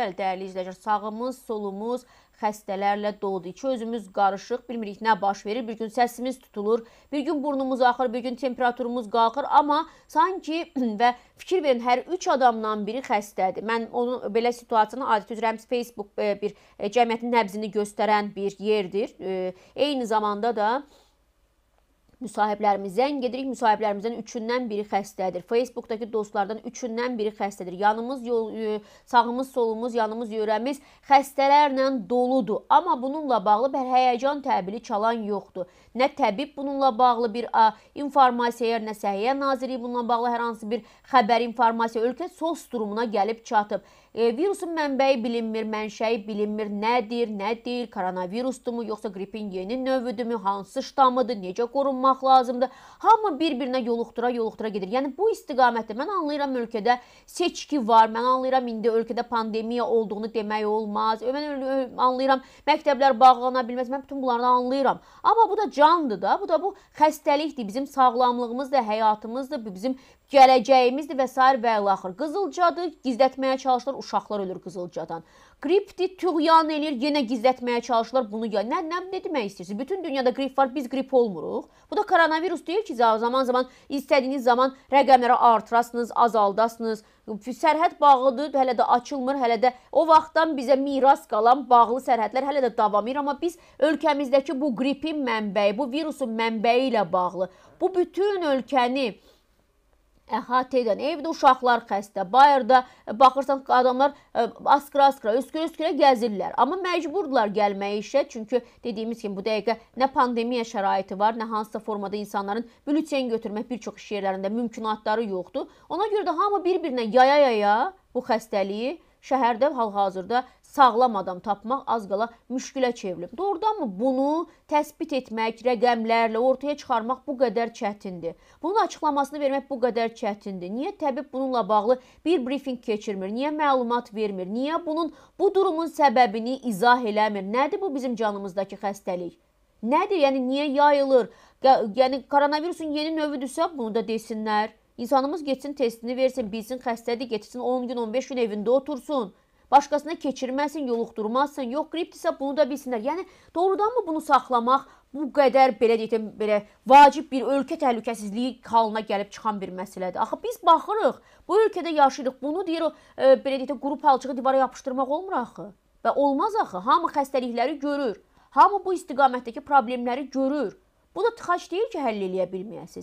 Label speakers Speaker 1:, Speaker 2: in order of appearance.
Speaker 1: Bəli, dəyərli izləyicilər, sağımız, solumuz xəstələrlə doludur. İki özümüz qarışıq, bilmirik nə baş verir. Bir gün səsimiz tutulur, bir gün burnumuz axır, bir gün temperaturumuz qalxır, amma sanki və fikir verin, hər 3 adamdan biri xəstədir. Mən onun belə situasiyanı adət üzrə həms Facebook e, bir e, cəmiyyətin nəbzini göstərən bir yerdir. E, eyni zamanda da müsahiblərimiz zəng yəni edirik, müsahiblərimizdən üçündən biri xəstədir. Facebookdakı dostlardan üçündən biri xəstədir. Yanımız, yol, e, sağımız, solumuz, yanımız, yörəmiz xəstələrlə doludur. Amma bununla bağlı bir həyəcan təbili çalan yoxdur. Nə təbib bununla bağlı bir a, informasiya, nə Səhiyyə Nazirliyi bununla bağlı hər hansı bir xəbər, informasiya ölkə sos durumuna gəlib çatıb. E, virusun mənbəyi bilinmir, mənşəyi bilinmir, nədir, nə deyil, koronavirusdurmu, yoxsa qripin yeni növüdürmü, hansı ştamıdır, necə qorunmaq baxmaq lazımdır. Hamı bir-birinə yoluxdura-yoluxdura gedir. Yəni bu istiqamətdə mən anlayıram ölkədə seçki var. Mən anlayıram indi ölkədə pandemiya olduğunu demək olmaz. Mən anlayıram məktəblər bağlana bilməz. Mən bütün bunları anlayıram. Amma bu da candır da. Bu da bu xəstəlikdir. Bizim sağlamlığımızdır, həyatımızdır, bizim gələcəyimizdir və s. və ilaxır. Qızılcadır, gizlətməyə çalışırlar, uşaqlar ölür qızılcadan. Qripdir, tüğyan eləyir, yenə gizlətməyə çalışırlar bunu. Ya nə nə, nə demək istəyirsiniz? Bütün dünyada qrip var, biz qrip olmuruq. Bu da koronavirus deyil ki, zaman-zaman istədiyiniz zaman rəqəmləri artırasınız, azaldasınız. Sərhəd bağlıdır, hələ də açılmır, hələ də o vaxtdan bizə miras qalan bağlı sərhədlər hələ də davam edir, amma biz ölkəmizdəki bu qripin mənbəyi, bu virusun mənbəyi ilə bağlı bu bütün ölkəni əhatə edən, evdə uşaqlar xəstə, bayırda e, baxırsan adamlar e, askıra-askıra, öskürə-öskürə gəzirlər. Amma məcburdular gəlməyə işə, çünki dediyimiz kimi bu dəqiqə nə pandemiya şəraiti var, nə hansısa formada insanların bülütən götürmək bir çox iş yerlərində mümkünatları yoxdur. Ona görə də hamı bir-birinə yaya-yaya bu xəstəliyi şəhərdə hal-hazırda sağlam adam tapmaq az qala müşkülə çevrilib. Doğrudanmı bunu təsbit etmək, rəqəmlərlə ortaya çıxarmaq bu qədər çətindir? Bunun açıqlamasını vermək bu qədər çətindir. Niyə təbib bununla bağlı bir brifinq keçirmir? Niyə məlumat vermir? Niyə bunun bu durumun səbəbini izah eləmir? Nədir bu bizim canımızdakı xəstəlik? Nədir? Yəni niyə yayılır? Yəni koronavirusun yeni növüdürsə, bunu da desinlər. İnsanımız getsin testini versin, bilsin xəstədir, getsin 10 gün, 15 gün evində otursun. Başqasına keçirməsin, yoluxdurmazsın. Yox, qripdirsə bunu da bilsinlər. Yəni doğrudanmı bunu saxlamaq bu qədər belə deyək də belə vacib bir ölkə təhlükəsizliyi halına gəlib çıxan bir məsələdir. Axı biz baxırıq, bu ölkədə yaşayırıq. Bunu deyir o e, belə deyək də quru palçığı divara yapışdırmaq olmur axı. Və olmaz axı. Hamı xəstəlikləri görür. Hamı bu istiqamətdəki problemləri görür. Bu da tıxac deyil ki, həll eləyə bilməyəsiz.